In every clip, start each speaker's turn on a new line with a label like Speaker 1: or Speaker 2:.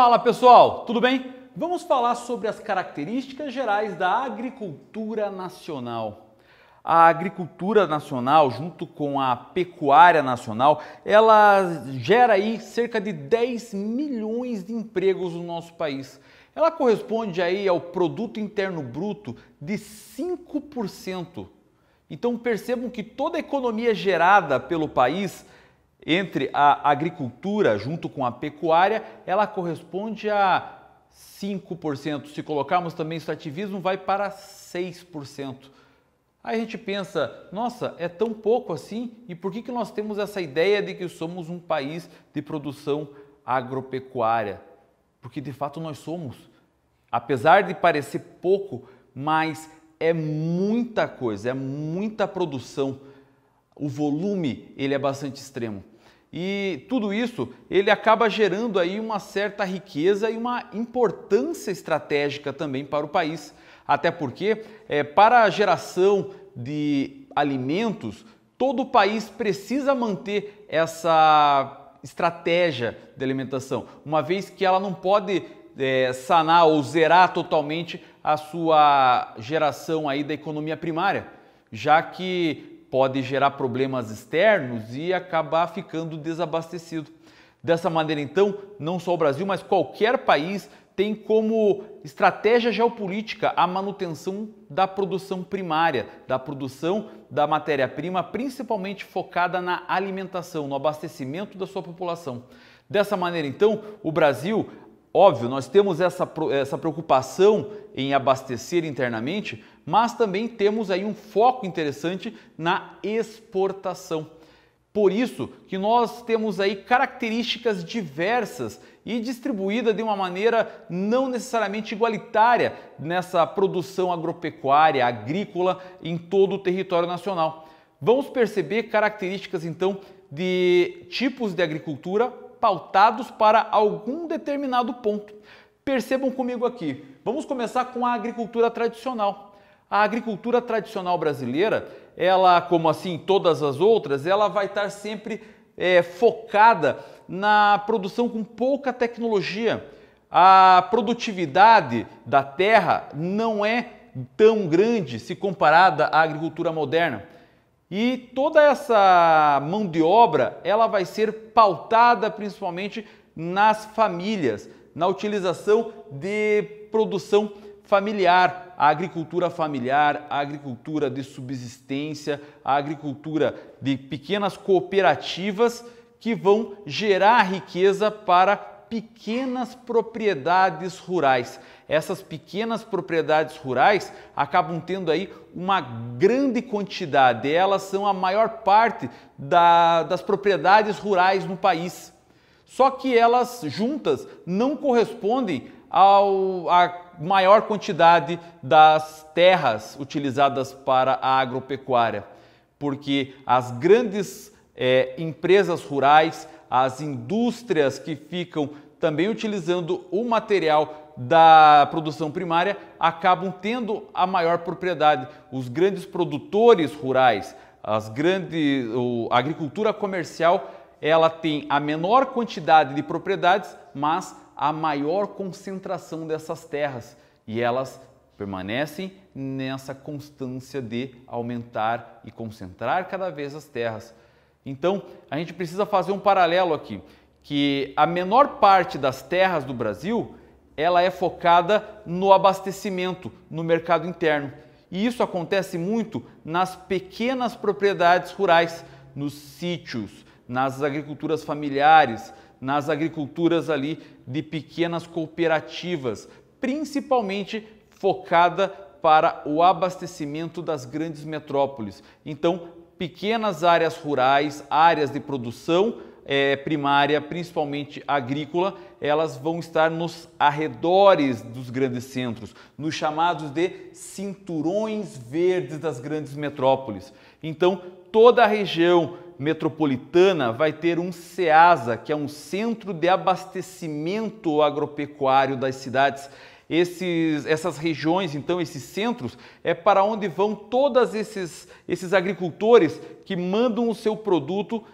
Speaker 1: Fala pessoal, tudo bem? Vamos falar sobre as características gerais da agricultura nacional. A agricultura nacional, junto com a pecuária nacional, ela gera aí cerca de 10 milhões de empregos no nosso país. Ela corresponde aí ao produto interno bruto de 5%. Então percebam que toda a economia gerada pelo país entre a agricultura junto com a pecuária, ela corresponde a 5%. Se colocarmos também o extrativismo, vai para 6%. Aí a gente pensa, nossa, é tão pouco assim? E por que, que nós temos essa ideia de que somos um país de produção agropecuária? Porque de fato nós somos. Apesar de parecer pouco, mas é muita coisa, é muita produção. O volume ele é bastante extremo. E tudo isso ele acaba gerando aí uma certa riqueza e uma importância estratégica também para o país. Até porque, é, para a geração de alimentos, todo o país precisa manter essa estratégia de alimentação, uma vez que ela não pode é, sanar ou zerar totalmente a sua geração aí da economia primária, já que pode gerar problemas externos e acabar ficando desabastecido. Dessa maneira, então, não só o Brasil, mas qualquer país tem como estratégia geopolítica a manutenção da produção primária, da produção da matéria-prima, principalmente focada na alimentação, no abastecimento da sua população. Dessa maneira, então, o Brasil Óbvio, nós temos essa, essa preocupação em abastecer internamente, mas também temos aí um foco interessante na exportação. Por isso que nós temos aí características diversas e distribuída de uma maneira não necessariamente igualitária nessa produção agropecuária, agrícola em todo o território nacional. Vamos perceber características então de tipos de agricultura pautados para algum determinado ponto. Percebam comigo aqui. Vamos começar com a agricultura tradicional. A agricultura tradicional brasileira, ela, como assim todas as outras, ela vai estar sempre é, focada na produção com pouca tecnologia. A produtividade da terra não é tão grande se comparada à agricultura moderna. E toda essa mão de obra, ela vai ser pautada principalmente nas famílias, na utilização de produção familiar, a agricultura familiar, a agricultura de subsistência, a agricultura de pequenas cooperativas que vão gerar riqueza para pequenas propriedades rurais essas pequenas propriedades rurais acabam tendo aí uma grande quantidade, elas são a maior parte da, das propriedades rurais no país. Só que elas juntas não correspondem ao, a maior quantidade das terras utilizadas para a agropecuária, porque as grandes é, empresas rurais, as indústrias que ficam também utilizando o material da produção primária, acabam tendo a maior propriedade. Os grandes produtores rurais, as grandes, a agricultura comercial, ela tem a menor quantidade de propriedades, mas a maior concentração dessas terras e elas permanecem nessa constância de aumentar e concentrar cada vez as terras. Então, a gente precisa fazer um paralelo aqui que a menor parte das terras do Brasil ela é focada no abastecimento, no mercado interno. E isso acontece muito nas pequenas propriedades rurais, nos sítios, nas agriculturas familiares, nas agriculturas ali de pequenas cooperativas, principalmente focada para o abastecimento das grandes metrópoles. Então, pequenas áreas rurais, áreas de produção é, primária, principalmente agrícola, elas vão estar nos arredores dos grandes centros, nos chamados de cinturões verdes das grandes metrópoles. Então, toda a região metropolitana vai ter um CEASA, que é um Centro de Abastecimento Agropecuário das Cidades. Esses, essas regiões, então, esses centros, é para onde vão todos esses, esses agricultores que mandam o seu produto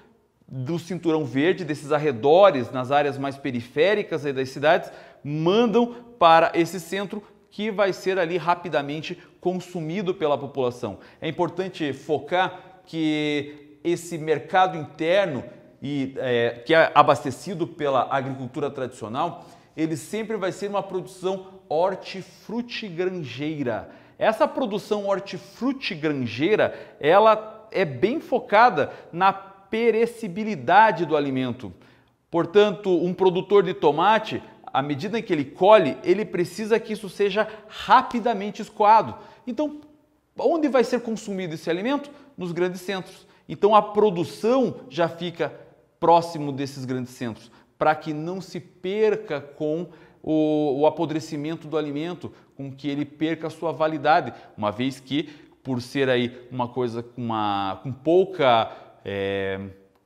Speaker 1: do cinturão verde, desses arredores, nas áreas mais periféricas das cidades, mandam para esse centro que vai ser ali rapidamente consumido pela população. É importante focar que esse mercado interno e é, que é abastecido pela agricultura tradicional, ele sempre vai ser uma produção hortifrutigranjeira. Essa produção hortifrutigranjeira, ela é bem focada na perecibilidade do alimento. Portanto, um produtor de tomate, à medida que ele colhe, ele precisa que isso seja rapidamente escoado. Então, onde vai ser consumido esse alimento? Nos grandes centros. Então, a produção já fica próximo desses grandes centros, para que não se perca com o, o, apodrecimento do alimento, com que ele perca a sua validade, uma vez que, por ser aí uma coisa com, uma, com pouca é,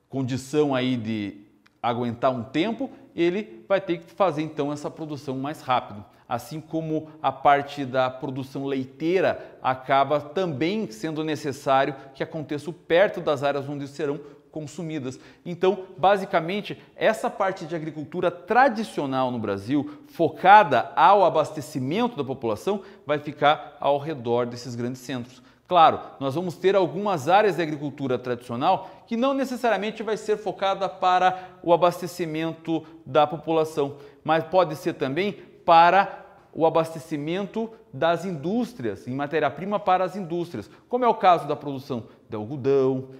Speaker 1: condição aí de aguentar um tempo, ele vai ter que fazer então essa produção mais rápido. Assim como a parte da produção leiteira acaba também sendo necessário que aconteça perto das áreas onde serão consumidas. Então, basicamente, essa parte de agricultura tradicional no Brasil, focada ao abastecimento da população, vai ficar ao redor desses grandes centros. Claro, nós vamos ter algumas áreas de agricultura tradicional que não necessariamente vai ser focada para o abastecimento da população, mas pode ser também para o abastecimento das indústrias, em matéria-prima para as indústrias, como é o caso da produção de algodão,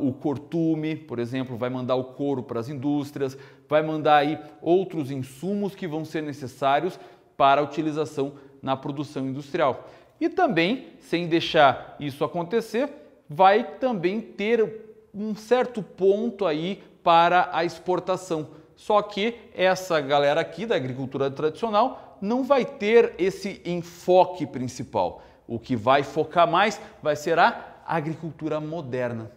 Speaker 1: o cortume, por exemplo, vai mandar o couro para as indústrias, vai mandar aí outros insumos que vão ser necessários para a utilização na produção industrial. E também, sem deixar isso acontecer, vai também ter um certo ponto aí para a exportação. Só que essa galera aqui da agricultura tradicional não vai ter esse enfoque principal. O que vai focar mais vai ser a agricultura moderna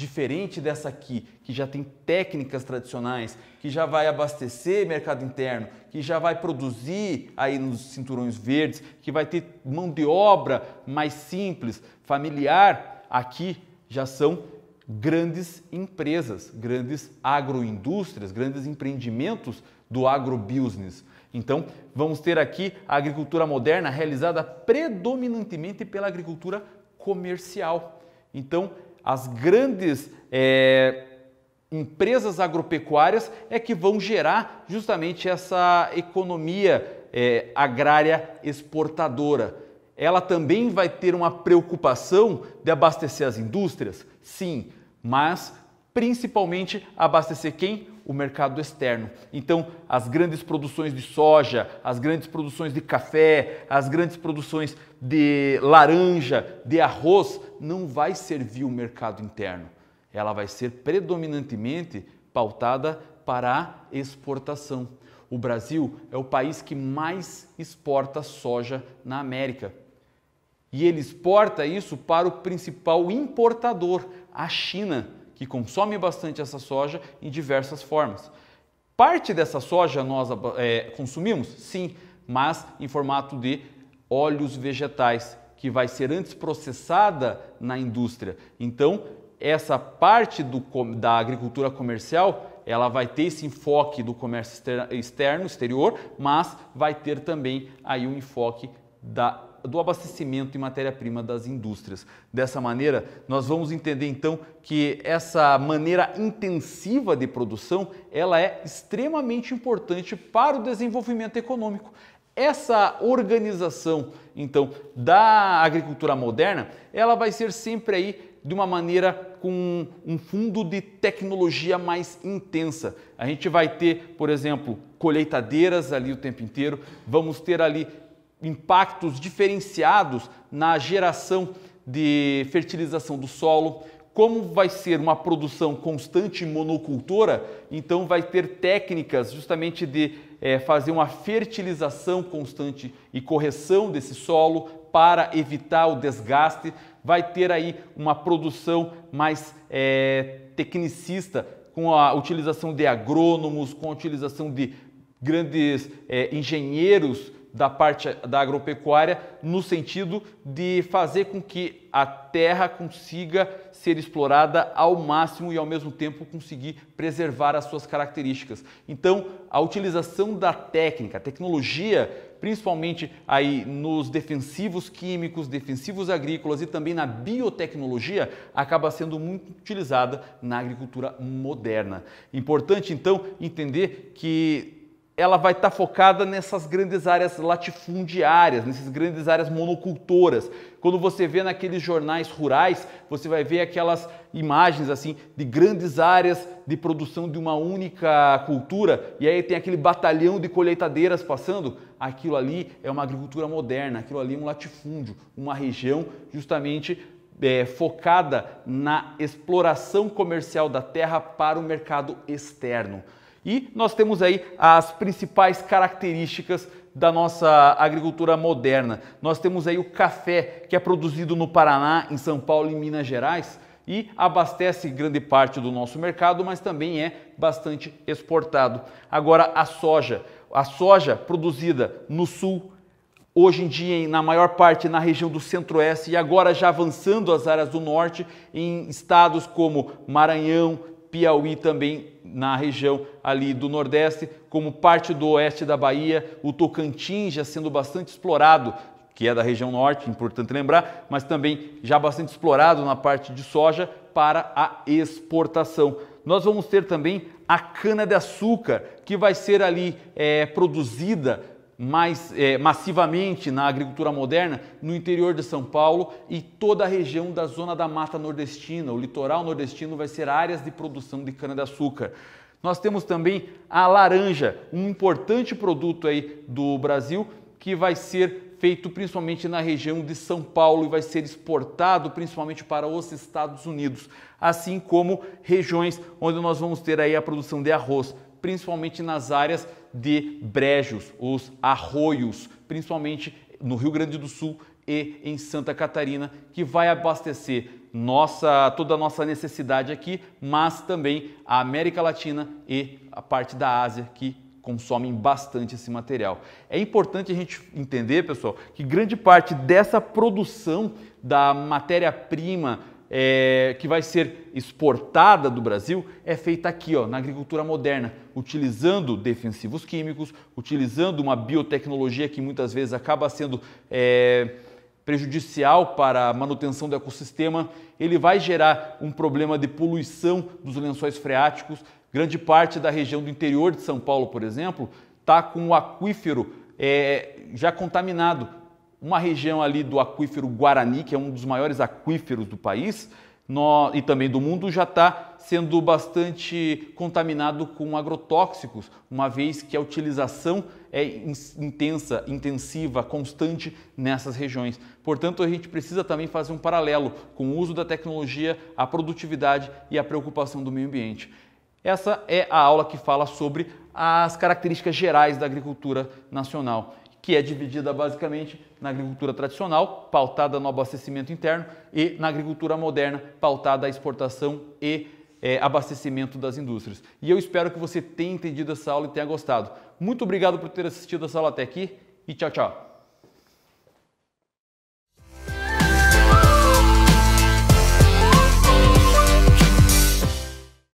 Speaker 1: diferente dessa aqui, que já tem técnicas tradicionais, que já vai abastecer mercado interno, que já vai produzir aí nos cinturões verdes, que vai ter mão de obra mais simples, familiar, aqui já são grandes empresas, grandes agroindústrias, grandes empreendimentos do agrobusiness. Então, vamos ter aqui a agricultura moderna realizada predominantemente pela agricultura comercial. Então, as grandes é, empresas agropecuárias é que vão gerar justamente essa economia é, agrária exportadora. Ela também vai ter uma preocupação de abastecer as indústrias? Sim, mas principalmente abastecer quem? O mercado externo. Então, as grandes produções de soja, as grandes produções de café, as grandes produções de laranja, de arroz, não vai servir o mercado interno. Ela vai ser predominantemente pautada para a exportação. O Brasil é o país que mais exporta soja na América. E ele exporta isso para o principal importador, a China que consome bastante essa soja em diversas formas. Parte dessa soja nós é, consumimos? Sim, mas em formato de óleos vegetais, que vai ser antes processada na indústria. Então, essa parte do, da agricultura comercial ela vai ter esse enfoque do comércio externo, exterior, mas vai ter também aí um enfoque da do abastecimento em matéria-prima das indústrias. Dessa maneira, nós vamos entender então que essa maneira intensiva de produção, ela é extremamente importante para o desenvolvimento econômico. Essa organização, então, da agricultura moderna, ela vai ser sempre aí de uma maneira com um fundo de tecnologia mais intensa. A gente vai ter, por exemplo, colheitadeiras ali o tempo inteiro, vamos ter ali impactos diferenciados na geração de fertilização do solo. Como vai ser uma produção constante monocultora, então vai ter técnicas justamente de é, fazer uma fertilização constante e correção desse solo para evitar o desgaste. Vai ter aí uma produção mais é, tecnicista, com a utilização de agrônomos, com a utilização de grandes é, engenheiros da parte da agropecuária no sentido de fazer com que a terra consiga ser explorada ao máximo e ao mesmo tempo conseguir preservar as suas características. Então, a utilização da técnica, a tecnologia, principalmente aí nos defensivos químicos, defensivos agrícolas e também na biotecnologia, acaba sendo muito utilizada na agricultura moderna. Importante então entender que ela vai estar tá focada nessas grandes áreas latifundiárias, nessas grandes áreas monocultoras. Quando você vê naqueles jornais rurais, você vai ver aquelas imagens assim de grandes áreas de produção de uma única cultura e aí tem aquele batalhão de colheitadeiras passando. Aquilo ali é uma agricultura moderna, aquilo ali é um latifúndio, uma região justamente é, focada na exploração comercial da terra para o mercado externo. E nós temos aí as principais características da nossa agricultura moderna. Nós temos aí o café, que é produzido no Paraná, em São Paulo e Minas Gerais e abastece grande parte do nosso mercado, mas também é bastante exportado. Agora a soja, a soja produzida no sul, hoje em dia na maior parte na região do centro-oeste e agora já avançando as áreas do norte em estados como Maranhão, Piauí também na região ali do Nordeste, como parte do oeste da Bahia, o Tocantins já sendo bastante explorado, que é da região norte, importante lembrar, mas também já bastante explorado na parte de soja para a exportação. Nós vamos ter também a cana-de-açúcar, que vai ser ali é, produzida mais é, massivamente na agricultura moderna no interior de São Paulo e toda a região da zona da mata nordestina. O litoral nordestino vai ser áreas de produção de cana-de-açúcar. Nós temos também a laranja, um importante produto aí do Brasil que vai ser feito principalmente na região de São Paulo e vai ser exportado principalmente para os Estados Unidos, assim como regiões onde nós vamos ter aí a produção de arroz, principalmente nas áreas de brejos, os arroios, principalmente no Rio Grande do Sul e em Santa Catarina, que vai abastecer nossa, toda a nossa necessidade aqui, mas também a América Latina e a parte da Ásia que consomem bastante esse material. É importante a gente entender, pessoal, que grande parte dessa produção da matéria-prima é, que vai ser exportada do Brasil é feita aqui, ó, na agricultura moderna, utilizando defensivos químicos, utilizando uma biotecnologia que muitas vezes acaba sendo é, prejudicial para a manutenção do ecossistema. Ele vai gerar um problema de poluição dos lençóis freáticos. Grande parte da região do interior de São Paulo, por exemplo, está com o aquífero é, já contaminado uma região ali do aquífero Guarani, que é um dos maiores aquíferos do país no, e também do mundo, já está sendo bastante contaminado com agrotóxicos, uma vez que a utilização é intensa, intensiva, constante nessas regiões. Portanto, a gente precisa também fazer um paralelo com o uso da tecnologia, a produtividade e a preocupação do meio ambiente. Essa é a aula que fala sobre as características gerais da agricultura nacional que é dividida basicamente na agricultura tradicional, pautada no abastecimento interno, e na agricultura moderna, pautada à exportação e é, abastecimento das indústrias. E eu espero que você tenha entendido essa aula e tenha gostado. Muito obrigado por ter assistido essa aula até aqui e tchau, tchau.